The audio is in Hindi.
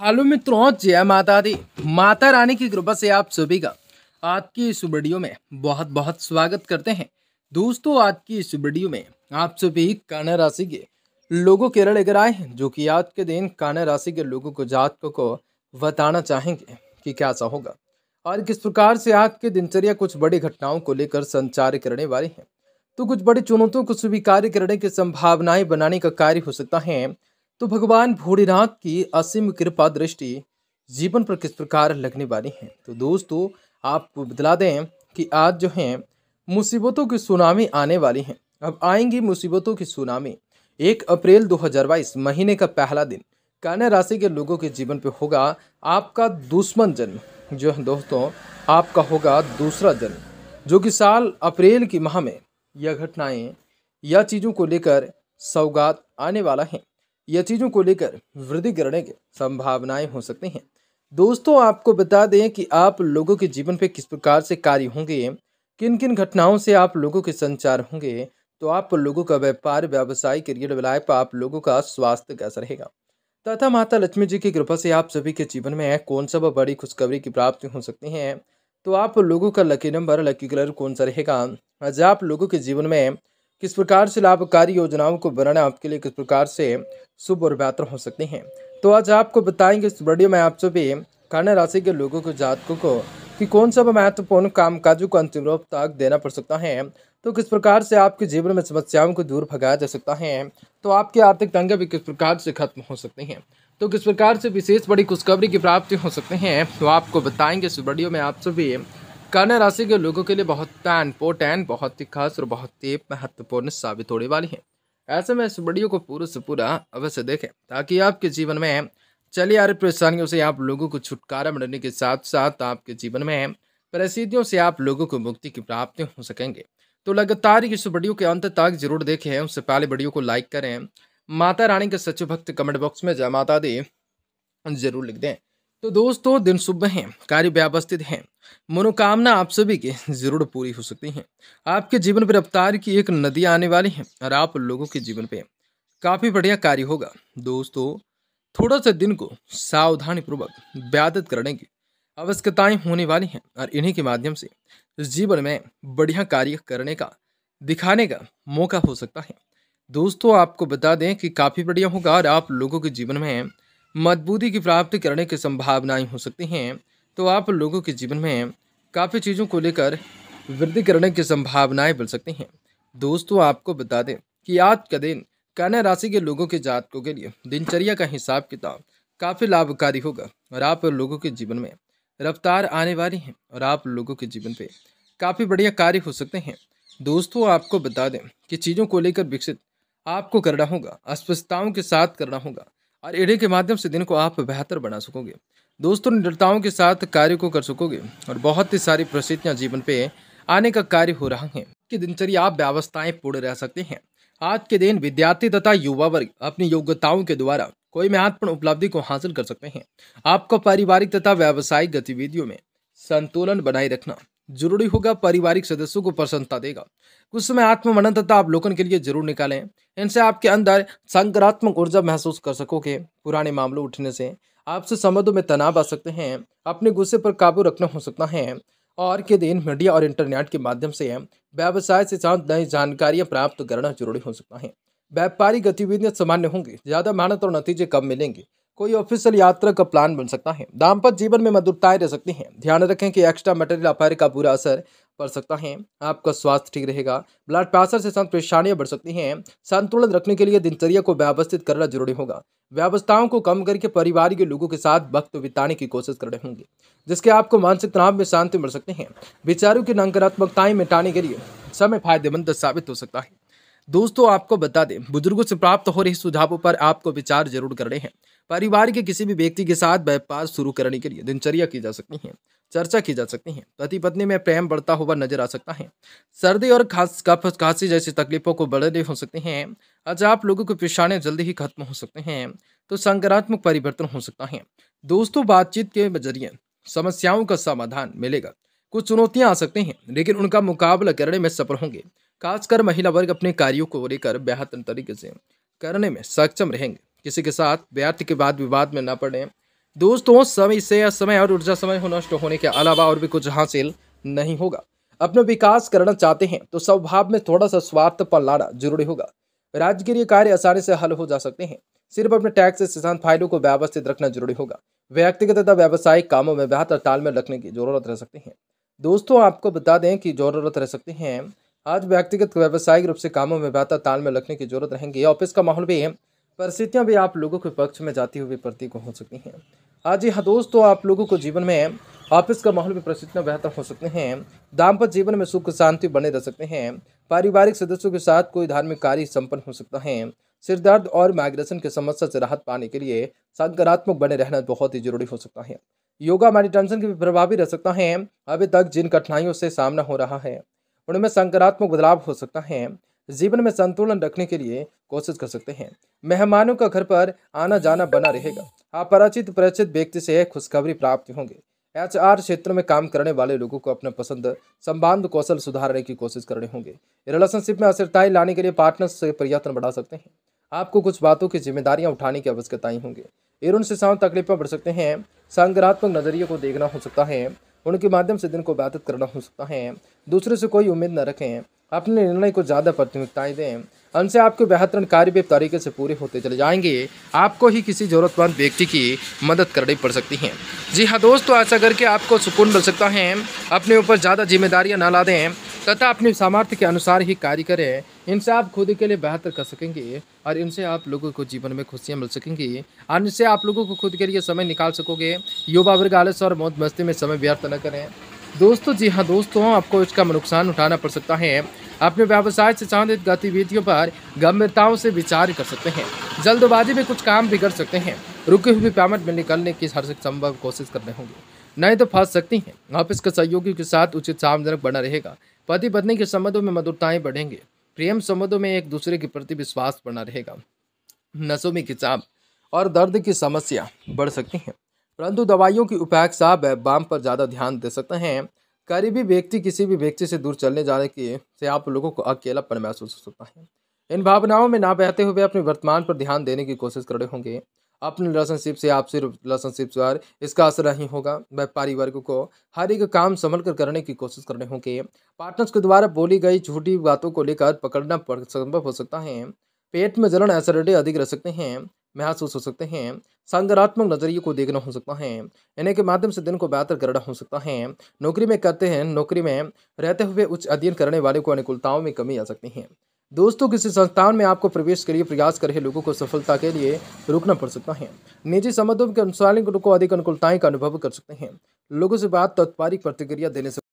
हेलो मित्रों जय माता दी माता रानी की कृपा से आप सभी का आज की इस वीडियो में बहुत बहुत स्वागत करते हैं दोस्तों आज की इस वीडियो में आप सभी कान्ह राशि के लोगों के लेकर आए हैं जो कि आज के दिन कान्ह राशि के लोगों को जातकों को बताना चाहेंगे कि क्या सा होगा और किस प्रकार से आज के दिनचर्या कुछ बड़ी घटनाओं को लेकर संचार करने वाले हैं तो कुछ बड़ी चुनौतियों को स्वीकार करने की संभावनाएं बनाने का कार्य हो सकता है तो भगवान भोलेनाथ की असीम कृपा दृष्टि जीवन पर किस प्रकार लगने वाली है तो दोस्तों आपको बतला दें कि आज जो है मुसीबतों की सुनामी आने वाली हैं अब आएंगी मुसीबतों की सुनामी एक अप्रैल 2022 महीने का पहला दिन कन्या राशि के लोगों के जीवन पे होगा आपका दुश्मन जन्म जो है दोस्तों आपका होगा दूसरा जन्म जो कि साल अप्रैल की माह में यह घटनाएं या चीज़ों को लेकर सौगात आने वाला है यह चीज़ों को लेकर वृद्धि करने की संभावनाएं हो सकती हैं दोस्तों आपको बता दें कि आप लोगों के जीवन पे किस प्रकार से कार्य होंगे किन किन घटनाओं से आप लोगों के संचार होंगे तो आप लोगों का व्यापार व्यवसाय करियर लाइफ आप लोगों का स्वास्थ्य कैसा रहेगा तथा माता लक्ष्मी जी की कृपा से आप सभी के जीवन में कौन सा बड़ी खुशखबरी की प्राप्ति हो सकती है तो आप लोगों का लकी नंबर लकी कलर कौन सा रहेगा आज आप लोगों के जीवन में किस प्रकार से लाभकारी योजनाओं को बनाना आपके लिए किस प्रकार से शुभ और बेहतर हो सकते हैं तो आज आपको बताएंगे इस वीडियो में आप सभी कन्या राशि के लोगों को जातकों को कि कौन सा महत्वपूर्ण कामकाजों को अंतिम रूप तक देना पड़ सकता है तो किस प्रकार से आपके जीवन में समस्याओं को दूर भगाया जा सकता है तो आपके आर्थिक तंग भी किस प्रकार से खत्म हो सकते हैं तो किस प्रकार से विशेष बड़ी खुशखबरी की प्राप्ति हो सकते हैं तो आपको बताएंगे इस वीडियो में आप सभी कन्या राशि के लोगों के लिए बहुत इम्पोर्टेंट बहुत ही खास और बहुत ही महत्वपूर्ण साबित होने वाली है ऐसे में इस वीडियो को पूरे से पूरा अवश्य देखें ताकि आपके जीवन में चली आ रही परेशानियों से आप लोगों को छुटकारा मिलने के साथ साथ आपके जीवन में परिस्थितियों से आप लोगों को मुक्ति की प्राप्ति हो सकेंगे तो लगातार इस वीडियो के अंत तक जरूर देखें उससे पहले वीडियो को लाइक करें माता रानी के सच्चे भक्त कमेंट बॉक्स में जय माता दी जरूर लिख दें तो दोस्तों दिन सुबह हैं कार्य व्यावस्थित हैं मनोकामना आप सभी की जरूर पूरी हो सकती है आपके जीवन पर रफ्तार की एक नदी आने वाली है और आप लोगों के जीवन पे काफ़ी बढ़िया कार्य होगा दोस्तों थोड़ा सा दिन को सावधानी पूर्वक व्यादत करने की आवश्यकताएं होने वाली हैं और इन्हीं के माध्यम से जीवन में बढ़िया कार्य करने का दिखाने का मौका हो सकता है दोस्तों आपको बता दें कि काफ़ी बढ़िया होगा और आप लोगों के जीवन में मजबूती की प्राप्ति करने की संभावनाएं हो सकती हैं तो आप लोगों के जीवन में काफ़ी चीज़ों को लेकर वृद्धि करने की संभावनाएं बन सकती हैं दोस्तों आपको बता दें कि आज का दिन कन्या राशि के लोगों के जातकों के लिए दिनचर्या का हिसाब किताब काफ़ी लाभकारी होगा और आप लोगों के जीवन में रफ्तार आने वाली है और आप लोगों के जीवन पर काफ़ी बढ़िया कार्य हो सकते हैं दोस्तों आपको बता दें कि चीज़ों को लेकर विकसित आपको करना होगा अस्वस्थताओं के साथ करना होगा और इन्हीं के माध्यम से दिन को आप बेहतर बना सकोगे दोस्तों निडरताओं के साथ कार्य को कर सकोगे और बहुत ही सारी परिस्थितियाँ जीवन पे आने का कार्य हो रहा है कि दिनचर्या आप व्यवस्थाएं पूर्ण रह सकते हैं आज के दिन विद्यार्थी तथा युवा वर्ग अपनी योग्यताओं के द्वारा कोई महत्वपूर्ण उपलब्धि को हासिल कर सकते हैं आपको पारिवारिक तथा व्यावसायिक गतिविधियों में संतुलन बनाए रखना जरूरी होगा पारिवारिक सदस्यों को प्रसन्नता देगा कुछ समय आत्ममनन तथा अवलोकन के लिए जरूर निकालें इनसे आपके अंदर सकारात्मक ऊर्जा महसूस कर सकोगे पुराने मामलों उठने से आपसे संबंधों में तनाव आ सकते हैं अपने गुस्से पर काबू रखना हो सकता है और के दिन मीडिया और इंटरनेट के माध्यम से व्यवसाय से साथ नई जानकारियाँ प्राप्त करना जरूरी हो सकता है व्यापारिक गतिविधियाँ सामान्य होंगी ज़्यादा मेहनत और नतीजे कम मिलेंगे कोई ऑफिशियल यात्रा का प्लान बन सकता है दाम्पत्य जीवन में मधुरताएं रह सकती हैं ध्यान रखें कि एक्स्ट्रा मटेरियल अफेयर का पूरा असर पड़ सकता है आपका स्वास्थ्य ठीक रहेगा ब्लड प्रेशर से संत परेशानियां बढ़ सकती हैं संतुलन रखने के लिए दिनचर्या को व्यवस्थित करना जरूरी होगा व्यवस्थाओं को कम करके परिवार के लोगों के साथ वक्त बिताने की कोशिश करने होंगे जिसके आपको मानसिक तनाव में शांति मिल सकते हैं विचारों की नकारात्मकताएं मिटाने के लिए समय फायदेमंद साबित हो सकता है दोस्तों आपको बता दें बुजुर्गों से प्राप्त हो रहे सुझावों पर आपको विचार जरूर करने हैं परिवार के किसी भी व्यक्ति के साथ व्यापार शुरू करने के लिए दिनचर्या की जा सकती है चर्चा की जा सकती है पति पत्नी में प्रेम बढ़ता हुआ नजर आ सकता है सर्दी और खास कफ खांसी जैसी तकलीफों को बढ़ने हो सकते हैं आज आप लोगों की परेशानियां जल्दी ही खत्म हो सकते हैं तो संक्रात्मक परिवर्तन हो सकता है दोस्तों बातचीत के जरिए समस्याओं का समाधान मिलेगा कुछ चुनौतियां आ सकती हैं लेकिन उनका मुकाबला करने में सफल होंगे खासकर महिला वर्ग अपने कार्यों को लेकर बेहतर तरीके से करने में सक्षम रहेंगे किसी के साथ व्यर्थ के बाद विवाद में न पड़े दोस्तों समय से समय और ऊर्जा समय नष्ट होने के अलावा और भी कुछ हासिल नहीं होगा अपने विकास करना चाहते हैं तो स्वभाव में थोड़ा सा स्वार्थ पर लाना जरूरी होगा राजगीय कार्य आसानी से हल हो जा सकते हैं सिर्फ अपने टैक्स किसान फाइलों को व्यवस्थित रखना जरूरी होगा व्यक्तिगत तथा व्यावसायिक कामों में बेहतर तालमेल रखने की जरूरत रह सकती है दोस्तों आपको बता दें कि जरूरत रह सकती है आज व्यक्तिगत व्यावसायिक रूप से कामों में बेहतर तालमेल रखने की जरूरत रहेंगी ऑफिस का माहौल भी परिस्थितियाँ भी आप लोगों के पक्ष में जाती हुई प्रतीक हो सकती हैं आज यहाँ दोस्तों तो आप लोगों को जीवन में ऑफिस का माहौल भी परिस्थितियाँ बेहतर हो सकते हैं दाम्पत्य जीवन में सुख शांति बने रह सकते हैं पारिवारिक सदस्यों के साथ कोई धार्मिक कार्य संपन्न हो सकता है सिरदर्द और माइग्रेशन की समस्या से राहत पाने के लिए सकारात्मक बने रहना बहुत ही जरूरी हो सकता है योगा मेडिटेशन के भी प्रभावी रह सकता है अभी तक जिन कठिनाइयों से सामना हो रहा है उनमें सकारात्मक बदलाव हो सकता है जीवन में संतुलन रखने के लिए कोशिश कर सकते हैं मेहमानों का घर पर आना जाना बना रहेगा अपराचित परिचित व्यक्ति से खुशखबरी प्राप्त होंगे एच आर क्षेत्र में काम करने वाले लोगों को अपने पसंद संबंध कौशल सुधारने की कोशिश करने होंगे रिलेशनशिप में अस्थिरताएं लाने के लिए पार्टनर से प्रयत्न बढ़ा सकते हैं आपको कुछ बातों की जिम्मेदारियां उठाने की आवश्यकताएं होंगे इरुण से शाम तकलीफें बढ़ सकते हैं संगरात्मक नजरिए को देखना हो सकता है उनके माध्यम से दिन को बातचीत करना हो सकता है दूसरे से कोई उम्मीद न रखें अपने निर्णय को ज़्यादा प्राथमिकताएँ दें उनसे आपके बेहतरीन कार्य भी तरीके से पूरे होते चले जाएंगे आपको ही किसी ज़रूरतमंद व्यक्ति की मदद करनी पड़ सकती है जी हाँ दोस्तों ऐसा करके आपको सुकून मिल सकता है अपने ऊपर ज़्यादा जिम्मेदारियाँ ना ला दें तथा अपने सामर्थ्य के अनुसार ही कार्य करें इनसे आप खुद के लिए बेहतर कर सकेंगे और इनसे आप लोगों को जीवन में खुशियाँ मिल सकेंगी और इनसे आप लोगों को खुद के लिए समय निकाल सकोगे युवा वर्ग आलस और मौत मस्ती में समय व्यर्थ न करें दोस्तों जी हाँ दोस्तों आपको इसका नुकसान उठाना पड़ सकता है अपने व्यवसाय से संबंधित गतिविधियों पर गंभीरताओं से विचार कर सकते हैं जल्दबाजी में कुछ काम भी कर सकते हैं रुके हुए पेमेंट में निकलने की हर संभव कोशिश करने होंगे नहीं तो फंस सकती हैं ऑफिस के सहयोगियों के साथ उचित सामजनक बना रहेगा पति पत्नी के संबंधों में मधुरताएं बढ़ेंगे प्रेम संबंधों में एक दूसरे के प्रति विश्वास बना रहेगा नसों में खिंचाव और दर्द की समस्या बढ़ सकती है परंतु दवाइयों की उपेक्षा बाम पर ज़्यादा ध्यान दे सकते हैं करीबी व्यक्ति किसी भी व्यक्ति से दूर चलने जाने के से आप लोगों को अकेलापन महसूस हो सकता है इन भावनाओं में ना बहते हुए अपने वर्तमान पर ध्यान देने की कोशिश कर रहे होंगे अपने रिलेशनशिप से आपसी रिलेशनशिप पर इसका असर नहीं होगा व्यापारी वर्ग को हर एक काम संभल कर करने की कोशिश करने होंगे पार्टनर्स के द्वारा बोली गई झूठी बातों को लेकर पकड़ना संभव हो सकता है पेट में जलन एसिडिटी अधिक रह सकते हैं महसूस हो सकते हैं सकारात्मक नजरिए को देखना हो सकता है इन्हें के माध्यम से दिन को बेहतर करना हो सकता है नौकरी में करते हैं नौकरी में रहते हुए उच्च अध्ययन करने वाले को अनुकूलताओं में कमी आ सकती है दोस्तों किसी संस्थान में आपको प्रवेश के लिए प्रयास कर रहे लोगों को सफलता के लिए रुकना पड़ सकता है निजी संबंधों के अनुसार को अधिक अनुकूलताएं का अनुभव कर सकते हैं लोगों से बात तत्पारिक प्रतिक्रिया देने से